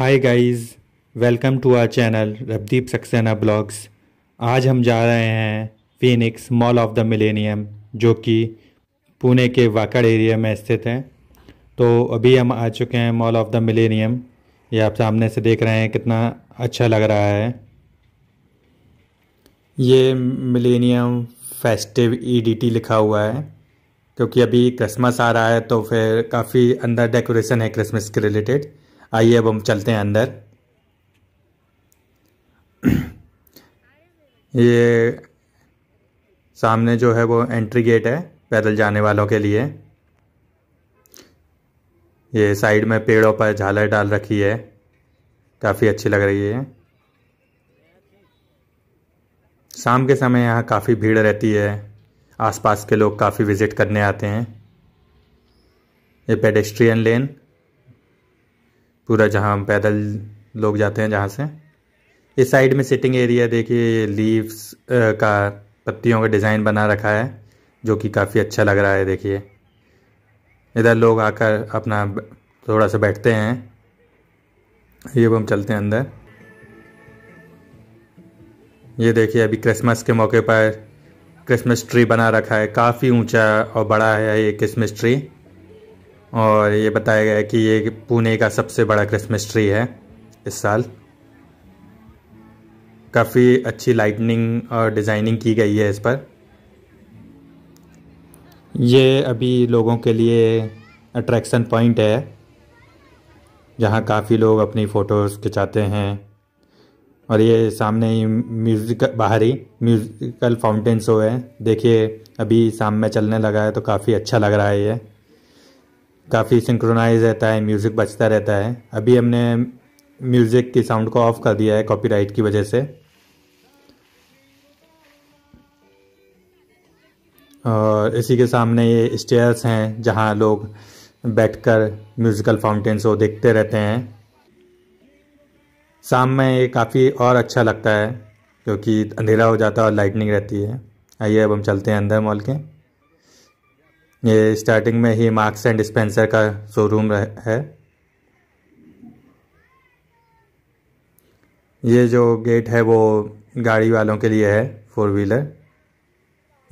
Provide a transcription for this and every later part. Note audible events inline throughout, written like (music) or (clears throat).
Hi guys welcome to our channel Ravdeep Saxena blogs आज हम जा रहे हैं Phoenix Mall of the Millennium जो कि पुणे के वाकड़ एरिया में स्थित है तो अभी हम आ चुके हैं मॉल ऑफ द मिलेनियम ये आप सामने से देख रहे हैं कितना अच्छा लग रहा है ये मिलेनियम फेस्टिव ईडीटी लिखा हुआ है क्योंकि अभी क्रिसमस आ रहा है तो फिर काफ़ी अंदर डेकोरेशन है क्रिसमस के रिलेटेड आइए अब हम चलते हैं अंदर (clears throat) ये सामने जो है वो एंट्री गेट है पैदल जाने वालों के लिए ये साइड में पेड़ों पर झालर डाल रखी है काफ़ी अच्छी लग रही है शाम के समय यहाँ काफ़ी भीड़ रहती है आसपास के लोग काफ़ी विज़िट करने आते हैं ये पेडेस्ट्रियन लेन पूरा जहाँ हम पैदल लोग जाते हैं जहाँ से इस साइड में सिटिंग एरिया देखिए लीव्स का पत्तियों का डिज़ाइन बना रखा है जो कि काफ़ी अच्छा लग रहा है देखिए इधर लोग आकर अपना थोड़ा सा बैठते हैं ये अब हम चलते हैं अंदर ये देखिए अभी क्रिसमस के मौके पर क्रिसमस ट्री बना रखा है काफ़ी ऊंचा और बड़ा है ये क्रिसमस ट्री और ये बताया गया है कि ये पुणे का सबसे बड़ा क्रिसमस ट्री है इस साल काफ़ी अच्छी लाइटनिंग और डिज़ाइनिंग की गई है इस पर ये अभी लोगों के लिए अट्रैक्शन पॉइंट है जहाँ काफ़ी लोग अपनी फ़ोटोज़ खिंचाते हैं और ये सामने ही म्यूज़िक बाहरी म्यूज़िकल फाउंटेन शो है देखिए अभी शाम में चलने लगा है तो काफ़ी अच्छा लग रहा है ये काफ़ी सिंक्रोनाइज रहता है म्यूज़िक बचता रहता है अभी हमने म्यूज़िक की साउंड को ऑफ़ कर दिया है कॉपीराइट की वजह से और इसी के सामने ये स्टेयर्स हैं जहाँ लोग बैठकर म्यूज़िकल फाउंटेन्स को देखते रहते हैं शाम में ये काफ़ी और अच्छा लगता है क्योंकि अंधेरा हो जाता है और लाइटनिंग रहती है आइए अब हम चलते हैं अंदर मॉल के ये स्टार्टिंग में ही मार्क्स एंड डिस्पेंसर का शोरूम है ये जो गेट है वो गाड़ी वालों के लिए है फोर व्हीलर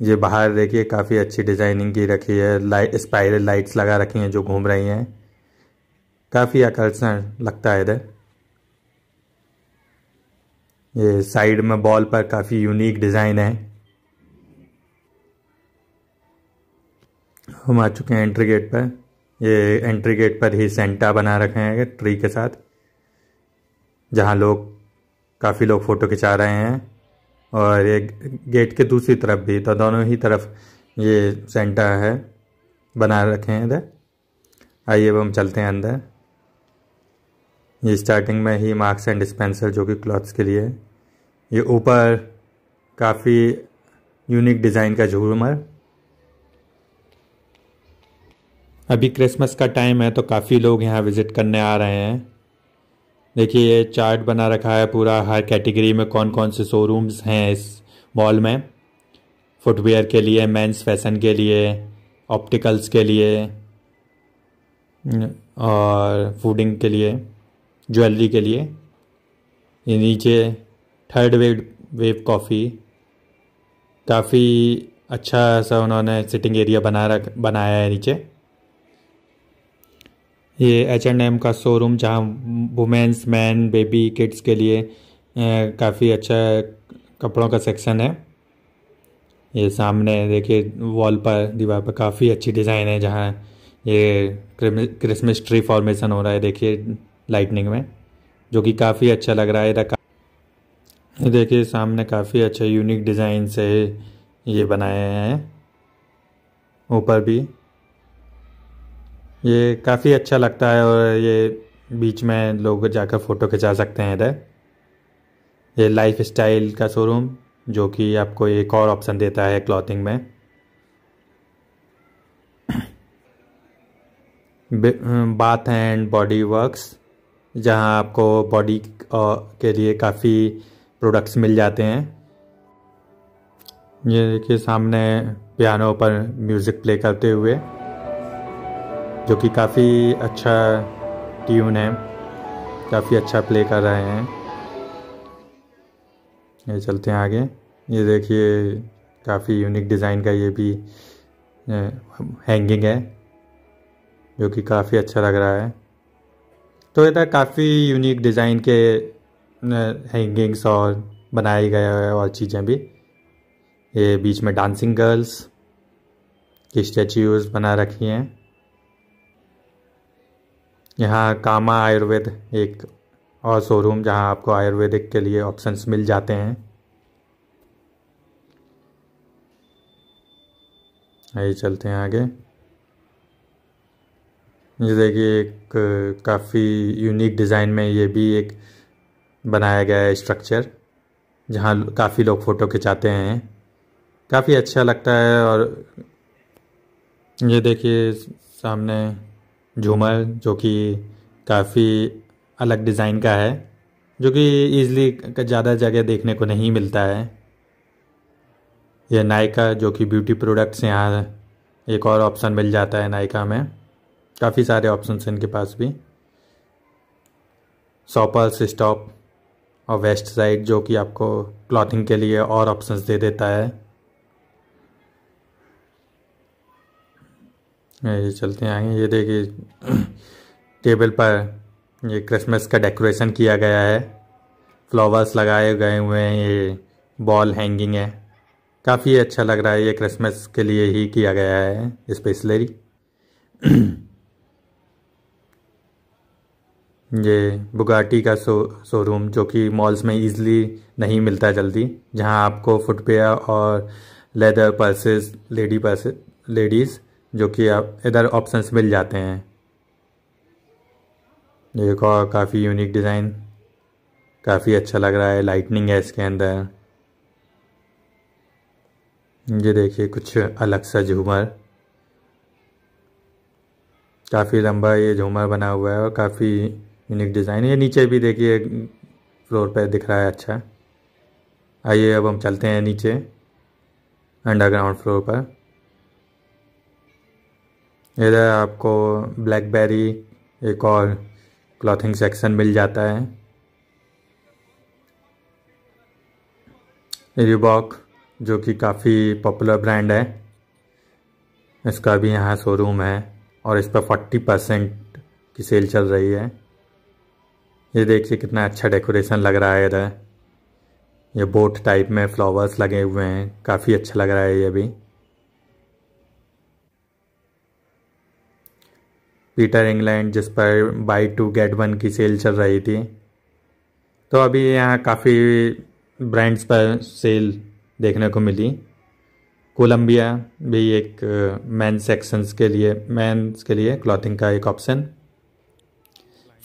ये बाहर देखिए काफ़ी अच्छी डिज़ाइनिंग की रखी है लाइट स्पायरल लाइट्स लगा रखी हैं जो घूम रही हैं काफ़ी आकर्षण लगता है इधर ये साइड में बॉल पर काफ़ी यूनिक डिज़ाइन है हम आ चुके हैं एंट्री गेट पर ये एंट्री गेट पर ही सेंटा बना रखे हैं ट्री के साथ जहाँ लोग काफ़ी लोग फ़ोटो खिंचा रहे हैं और ये गेट के दूसरी तरफ भी तो दोनों ही तरफ ये सेंटा है बना रखे हैं इधर आइए अब हम चलते हैं अंदर ये स्टार्टिंग में ही मार्क्स एंड डिस्पेंसर जो कि क्लॉथ्स के लिए है ये ऊपर काफ़ी यूनिक डिज़ाइन का झूमर अभी क्रिसमस का टाइम है तो काफ़ी लोग यहाँ विज़िट करने आ रहे हैं देखिए ये चार्ट बना रखा है पूरा हर कैटेगरी में कौन कौन से शोरूम्स हैं इस मॉल में फुटवेयर के लिए मेंस फैशन के लिए ऑप्टिकल्स के लिए और फूडिंग के लिए ज्वेलरी के लिए ये नीचे थर्ड वेव वेव कॉफ़ी काफ़ी अच्छा सा उन्होंने सिटिंग एरिया बना रख बनाया है नीचे ये एच एंड एम का शोरूम जहाँ वुमेंस मैन बेबी किड्स के लिए काफ़ी अच्छा कपड़ों का सेक्शन है ये सामने देखिए वॉल पर दीवार पर काफ़ी अच्छी डिज़ाइन है जहाँ ये क्रिसमस ट्री फॉर्मेशन हो रहा है देखिए लाइटनिंग में जो कि काफ़ी अच्छा लग रहा है ये देखिए सामने काफ़ी अच्छा यूनिक डिज़ाइन से ये बनाए हैं ऊपर भी ये काफ़ी अच्छा लगता है और ये बीच में लोग जाकर फ़ोटो खिंचा सकते हैं इधर ये लाइफ स्टाइल का शोरूम जो कि आपको एक और ऑप्शन देता है क्लॉथिंग में बाथ एंड बॉडी वर्क्स जहां आपको बॉडी के लिए काफ़ी प्रोडक्ट्स मिल जाते हैं ये देखिए सामने पियानो पर म्यूज़िक प्ले करते हुए जो कि काफ़ी अच्छा ट्यून है काफ़ी अच्छा प्ले कर रहे हैं ये चलते हैं आगे ये देखिए काफ़ी यूनिक डिज़ाइन का ये भी हैंगिंग है जो कि काफ़ी अच्छा लग रहा है तो ये था काफ़ी यूनिक डिज़ाइन के हैंगिंग्स और बनाए गए और चीज़ें भी ये बीच में डांसिंग गर्ल्स की स्टैचूज़ बना रखी हैं यहाँ कामा आयुर्वेद एक और शोरूम जहाँ आपको आयुर्वेदिक के लिए ऑप्शंस मिल जाते हैं आइए चलते हैं आगे ये देखिए एक काफ़ी यूनिक डिज़ाइन में ये भी एक बनाया गया है स्ट्रक्चर जहाँ काफ़ी लोग फ़ोटो खिंचाते हैं काफ़ी अच्छा लगता है और ये देखिए सामने झूमर जो कि काफ़ी अलग डिज़ाइन का है जो कि ईज़िली ज़्यादा जगह देखने को नहीं मिलता है यह नायका जो कि ब्यूटी प्रोडक्ट्स यहाँ एक और ऑप्शन मिल जाता है नायका में काफ़ी सारे ऑप्शन इनके पास भी सॉपर्स स्टॉप और वेस्ट साइड जो कि आपको क्लॉथिंग के लिए और ऑप्शंस दे देता है ये चलते हैं आगे ये देखिए (clears throat) टेबल पर ये क्रिसमस का डेकोरेशन किया गया है फ्लावर्स लगाए गए हुए हैं ये बॉल हैंगिंग है काफ़ी अच्छा लग रहा है ये क्रिसमस के लिए ही किया गया है स्पेशलरी (clears throat) ये बुगाटी का शो शोरूम जो कि मॉल्स में इजीली नहीं मिलता जल्दी जहां आपको फुटवेयर और leather purses lady purses ladies जो कि आप इधर ऑप्शंस मिल जाते हैं देखो काफ़ी यूनिक डिज़ाइन काफ़ी अच्छा लग रहा है लाइटनिंग है इसके अंदर ये देखिए कुछ अलग सा झूमर काफ़ी लंबा ये झूमर बना हुआ है और काफ़ी यूनिक डिज़ाइन है ये नीचे भी देखिए फ्लोर पे दिख रहा है अच्छा आइए अब हम चलते हैं नीचे अंडरग्राउंड फ्लोर पर इधर आपको ब्लैकबेरी एक और क्लॉथिंग सेक्शन मिल जाता है रिबॉक जो कि काफ़ी पॉपुलर ब्रांड है इसका भी यहाँ शोरूम है और इस पर फोर्टी परसेंट की सेल चल रही है ये देखिए कितना अच्छा डेकोरेशन लग रहा है इधर ये बोट टाइप में फ्लावर्स लगे हुए हैं काफ़ी अच्छा लग रहा है ये भी पीटर इंग्लैंड जिस पर बाई टू गेट वन की सेल चल रही थी तो अभी यहाँ काफ़ी ब्रांड्स पर सेल देखने को मिली कोलंबिया भी एक मैन uh, सेक्शंस के लिए मैंस के लिए क्लॉथिंग का एक ऑप्शन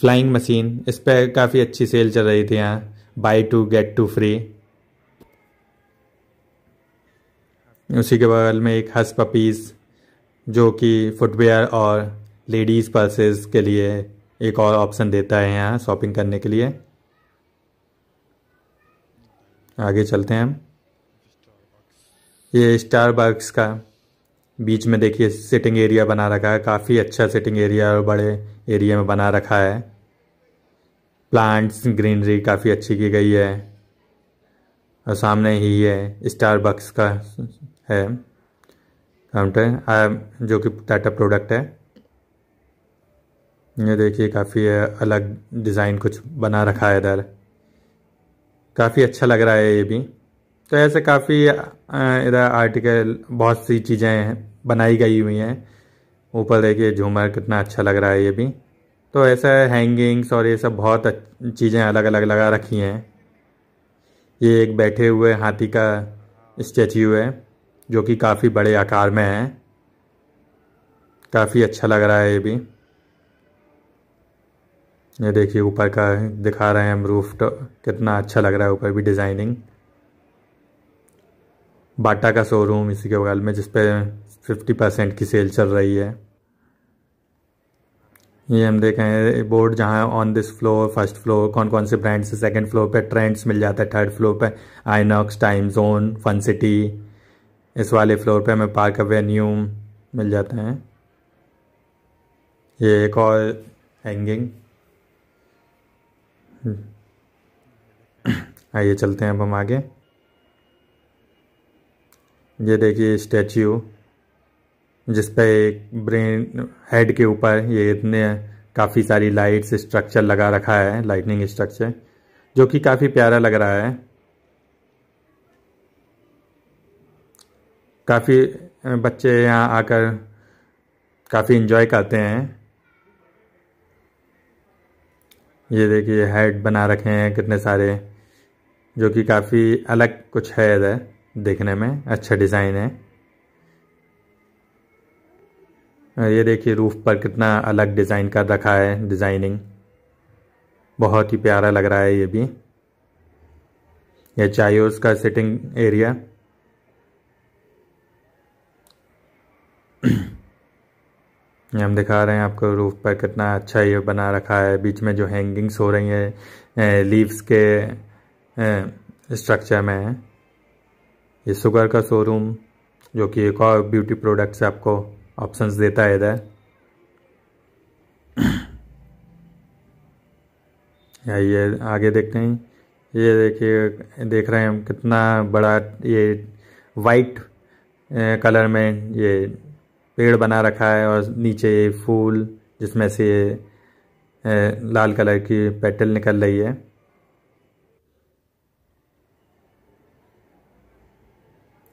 फ्लाइंग मशीन इस पर काफ़ी अच्छी सेल चल रही थी यहाँ buy two get two free उसी के बगल में एक हस पपीज़ जो कि फुटवेयर और लेडीज़ पर्सेस के लिए एक और ऑप्शन देता है यहाँ शॉपिंग करने के लिए आगे चलते हैं हम ये स्टारबक्स का बीच में देखिए सिटिंग एरिया बना रखा है काफ़ी अच्छा सिटिंग एरिया और बड़े एरिया में बना रखा है प्लांट्स ग्रीनरी काफ़ी अच्छी की गई है और सामने ही है स्टारबक्स का है काउंटर जो कि टाटा प्रोडक्ट है ये देखिए काफ़ी अलग डिज़ाइन कुछ बना रखा है इधर काफ़ी अच्छा लग रहा है ये भी तो ऐसे काफ़ी इधर आर्टिकल बहुत सी चीज़ें बनाई गई हुई हैं ऊपर देखिए झूमर कितना अच्छा लग रहा है ये भी तो ऐसे हैंगिंग्स और ये सब बहुत चीज़ें अलग अलग लगा रखी हैं ये एक बैठे हुए हाथी का स्टैचू है जो कि काफ़ी बड़े आकार में है काफ़ी अच्छा लग रहा है ये भी ये देखिए ऊपर का दिखा रहे हैं हम रूफ तो, कितना अच्छा लग रहा है ऊपर भी डिज़ाइनिंग बाटा का शोरूम इसी के बगल में जिसपे फिफ्टी परसेंट की सेल चल रही है ये हम देख रहे हैं बोर्ड जहाँ on this floor first floor कौन कौन से ब्रांड्स से सेकंड फ्लोर पे ट्रेंड्स मिल जाता है थर्ड फ्लोर पे INOX Timezone Fun City इस वाले फ्लोर पे हमें पार्क एवेन्यू मिल जाते हैं ये एक और हैंगिंग हम्म। आइए चलते हैं अब हम आगे ये देखिए स्टैच्यू जिस पर एक ब्रेन हेड के ऊपर ये इतने काफ़ी सारी लाइट्स स्ट्रक्चर लगा रखा है लाइटनिंग स्ट्रक्चर जो कि काफ़ी प्यारा लग रहा है काफ़ी बच्चे यहाँ आकर काफ़ी इन्जॉय करते हैं ये देखिए हेड बना रखे हैं कितने सारे जो कि काफ़ी अलग कुछ है इधर देखने में अच्छा डिज़ाइन है ये देखिए रूफ़ पर कितना अलग डिज़ाइन कर रखा है डिज़ाइनिंग बहुत ही प्यारा लग रहा है ये भी यह चाहिए उसका सिटिंग एरिया हम दिखा रहे हैं आपको रूफ पर कितना अच्छा ये बना रखा है बीच में जो हैंगिंग्स हो रही हैं लीव्स के स्ट्रक्चर में है ये शुगर का शोरूम जो कि एक और ब्यूटी प्रोडक्ट्स आपको ऑप्शंस देता है इधर (coughs) ये आगे देखते हैं ये देखिए देख रहे हैं हम कितना बड़ा ये वाइट कलर में ये पेड़ बना रखा है और नीचे फूल जिसमें से लाल कलर की पेटल निकल रही है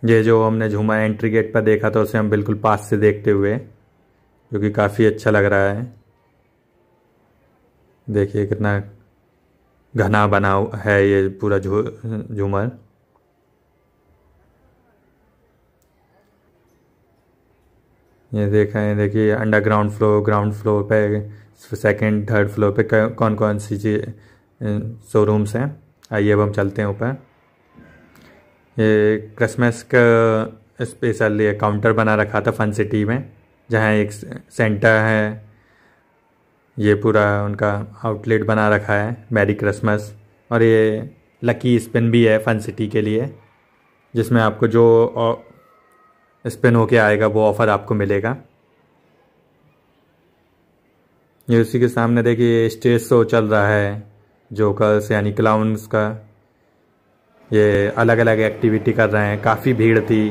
ये जो हमने झूमा एंट्री गेट पर देखा था उसे हम बिल्कुल पास से देखते हुए जो कि काफ़ी अच्छा लग रहा है देखिए कितना घना बना है ये पूरा झूमर ये रहे हैं देखिए अंडरग्राउंड फ्लोर ग्राउंड फ्लोर पे सेकंड थर्ड फ्लोर पे कौन कौन सी चीज शोरूम्स हैं आइए अब हम चलते हैं ऊपर ये क्रिसमस का स्पेशल ये काउंटर बना रखा था फन सिटी में जहाँ एक सेंटर है ये पूरा उनका आउटलेट बना रखा है मैरी क्रिसमस और ये लकी स्पिन भी है फन सिटी के लिए जिसमें आपको जो स्पिन होके आएगा वो ऑफ़र आपको मिलेगा ये उसी के सामने देखिए स्टेज शो चल रहा है जोकर्स यानी क्लाउंस का ये अलग अलग एक्टिविटी कर रहे हैं काफ़ी भीड़ थी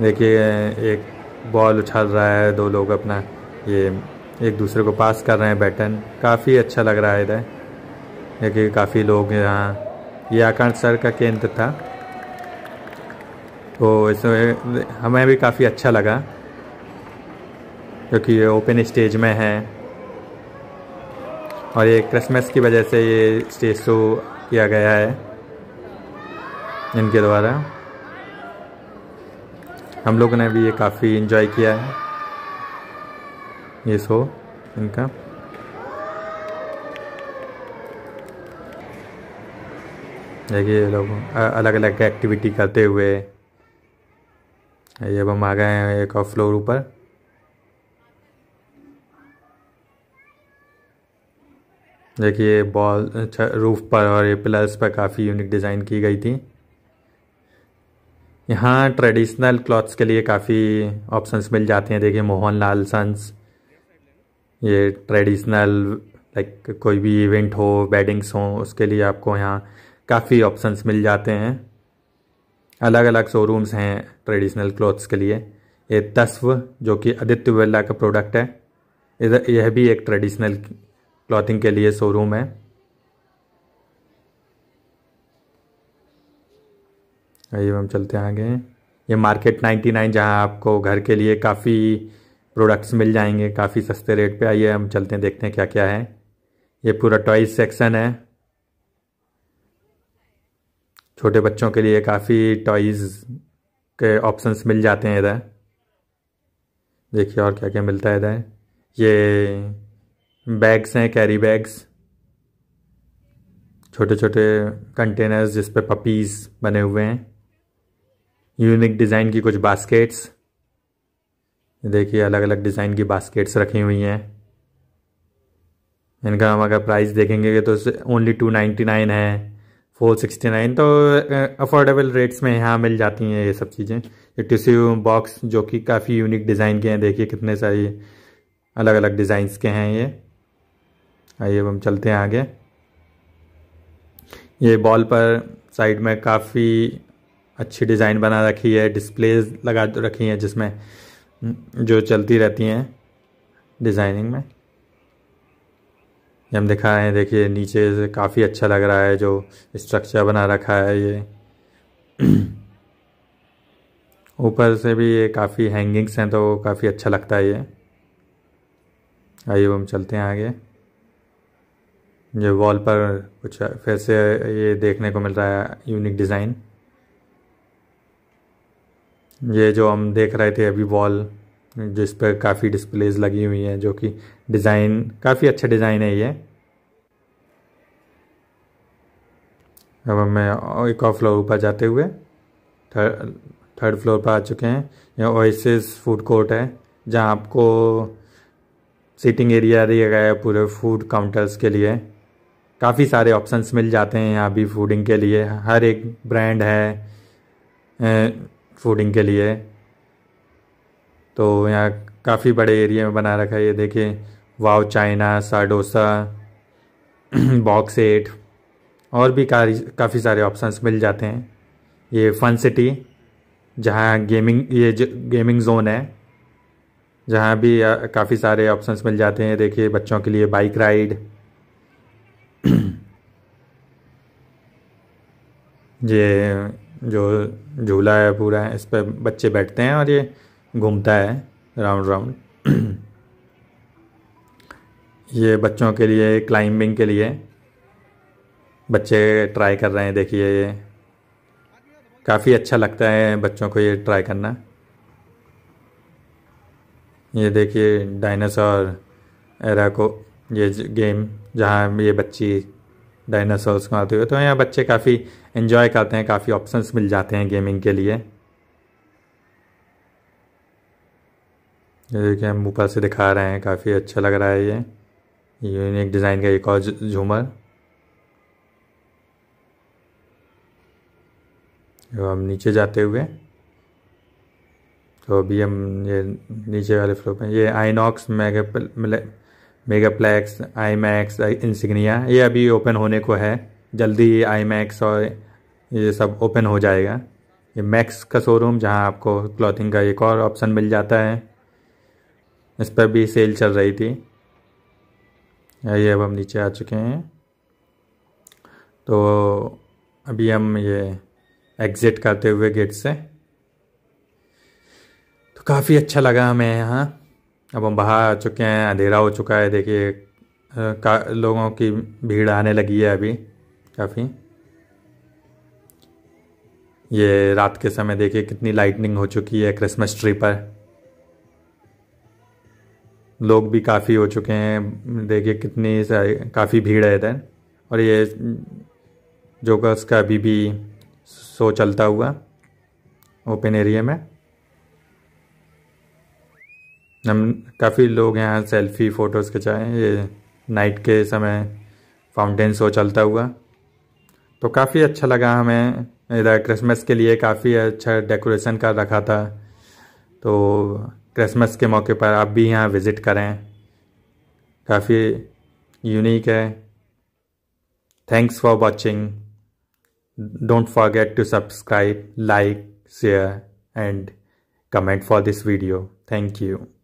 देखिए एक बॉल उछाल रहा है दो लोग अपना ये एक दूसरे को पास कर रहे हैं बैटन काफ़ी अच्छा लग रहा है इधर देखिए काफ़ी लोग यहाँ ये आकांक्षा सर का केंद्र था तो इसमें हमें भी काफ़ी अच्छा लगा क्योंकि ये ओपन स्टेज में है और ये क्रिसमस की वजह से ये स्टेज शो किया गया है इनके द्वारा हम लोगों ने भी ये काफ़ी इन्जॉय किया है ये शो इनका देखिए लोग अलग अलग एक्टिविटी करते हुए ये अब हम आ गए हैं एक और फ्लोर ऊपर देखिए बॉल रूफ अच्छा, पर और ये पिलर्स पर काफ़ी यूनिक डिज़ाइन की गई थी यहाँ ट्रेडिशनल क्लॉथ्स के लिए काफ़ी ऑप्शंस मिल जाते हैं देखिए मोहन लाल सन्स ये ट्रेडिशनल लाइक कोई भी इवेंट हो वेडिंग्स हो उसके लिए आपको यहाँ काफ़ी ऑप्शंस मिल जाते हैं अलग अलग शोरूम्स हैं ट्रेडिशनल क्लॉथ्स के लिए ये तस्व जो कि आदित्य बिरला का प्रोडक्ट है इधर यह भी एक ट्रेडिशनल क्लॉथिंग के लिए शोरूम है आइए हम चलते हैं आगे ये मार्केट 99 जहाँ आपको घर के लिए काफ़ी प्रोडक्ट्स मिल जाएंगे काफ़ी सस्ते रेट पे आइए हम चलते हैं देखते हैं क्या क्या है ये पूरा टॉयज सेक्शन है छोटे बच्चों के लिए काफ़ी टॉयज़ के ऑप्शंस मिल जाते हैं इधर देखिए और क्या क्या मिलता है इधर ये बैग्स हैं कैरी बैग्स छोटे छोटे कंटेनर्स जिस पे पपीज़ बने हुए हैं यूनिक डिज़ाइन की कुछ बास्केट्स देखिए अलग अलग डिज़ाइन की बास्केट्स रखी हुई हैं इनका हम अगर प्राइस देखेंगे तो ओनली टू नाइन्टी नाइन है फोर सिक्सटी नाइन तो अफोर्डेबल रेट्स में यहाँ मिल जाती हैं ये सब चीज़ें ये टिश्यू बॉक्स जो कि काफ़ी यूनिक डिज़ाइन के हैं देखिए कितने सारे अलग अलग डिज़ाइंस के हैं ये आइए अब हम चलते हैं आगे ये बॉल पर साइड में काफ़ी अच्छी डिज़ाइन बना रखी है डिस्प्लेज लगा रखी हैं जिसमें जो चलती रहती हैं डिज़ाइनिंग में हम हैं देखिए नीचे से काफ़ी अच्छा लग रहा है जो स्ट्रक्चर बना रखा है ये (clears throat) ऊपर से भी ये काफ़ी हैंगिंग्स हैं तो काफ़ी अच्छा लगता है ये आइए हम चलते हैं आगे ये वॉल पर कुछ फिर से ये देखने को मिल रहा है यूनिक डिज़ाइन ये जो हम देख रहे थे अभी वॉल जिस पर काफ़ी डिस्प्लेज लगी हुई हैं जो कि डिज़ाइन काफ़ी अच्छा डिज़ाइन है ये अब मैं एक और फ्लोर ऊपर जाते हुए थर्ड थर्ड फ्लोर पर आ चुके हैं यहाँ ओइसिस फूड कोर्ट है जहाँ आपको सीटिंग एरिया दिया गया है पूरे फूड काउंटर्स के लिए काफ़ी सारे ऑप्शंस मिल जाते हैं यहाँ भी फूडिंग के लिए हर एक ब्रांड है फूडिंग के लिए तो यहाँ काफ़ी बड़े एरिया में बना रखा है ये देखिए वाव चाइना साडोसा (clears throat) बॉक्स एट और भी काफ़ी सारे ऑप्शंस मिल जाते हैं ये फन सिटी जहाँ गेमिंग ये गेमिंग जोन है जहाँ भी काफ़ी सारे ऑप्शंस मिल जाते हैं देखिए बच्चों के लिए बाइक राइड (clears throat) ये जो झूला है पूरा है इस पर बच्चे बैठते हैं और ये घूमता है राउंड राउंड (clears throat) ये बच्चों के लिए क्लाइंबिंग के लिए बच्चे ट्राई कर रहे हैं देखिए ये काफ़ी अच्छा लगता है बच्चों को ये ट्राई करना ये देखिए डायनासोर एरा को ये गेम जहाँ ये बच्ची डायनासोर्स को आते हुए तो यहाँ बच्चे काफ़ी इन्जॉय करते हैं काफ़ी ऑप्शंस मिल जाते हैं गेमिंग के लिए जैसे कि हम ऊपर से दिखा रहे हैं काफ़ी अच्छा लग रहा है ये यूनिक डिज़ाइन का एक और झूमर हम नीचे जाते हुए तो अभी हम ये नीचे वाले फ्लोर पे ये INOX mega megaplex IMAX insignia ये अभी ओपन होने को है जल्दी ये आई मैक्स और ये सब ओपन हो जाएगा ये मैक्स का शोरूम जहां आपको क्लॉथिंग का एक और ऑप्शन मिल जाता है इस पर भी सेल चल रही थी ये अब हम नीचे आ चुके हैं तो अभी हम ये एग्ज़िट करते हुए गेट से तो काफ़ी अच्छा लगा हमें यहाँ अब हम बाहर आ चुके हैं अंधेरा हो चुका है देखिए लोगों की भीड़ आने लगी है अभी काफ़ी ये रात के समय देखिए कितनी लाइटनिंग हो चुकी है क्रिसमस ट्री पर लोग भी काफ़ी हो चुके हैं देखिए कितनी काफ़ी भीड़ है इधर और ये जोकर्स का अभी भी शो चलता हुआ ओपन एरिया में हम काफ़ी लोग यहाँ सेल्फी फ़ोटोज़ खिंचाए ये नाइट के समय फाउंटेन शो चलता हुआ तो काफ़ी अच्छा लगा हमें इधर क्रिसमस के लिए काफ़ी अच्छा डेकोरेशन का रखा था तो क्रिसमस के मौके पर आप भी यहाँ विज़िट करें काफ़ी यूनिक है thanks for watching don't forget to subscribe like share and comment for this video thank you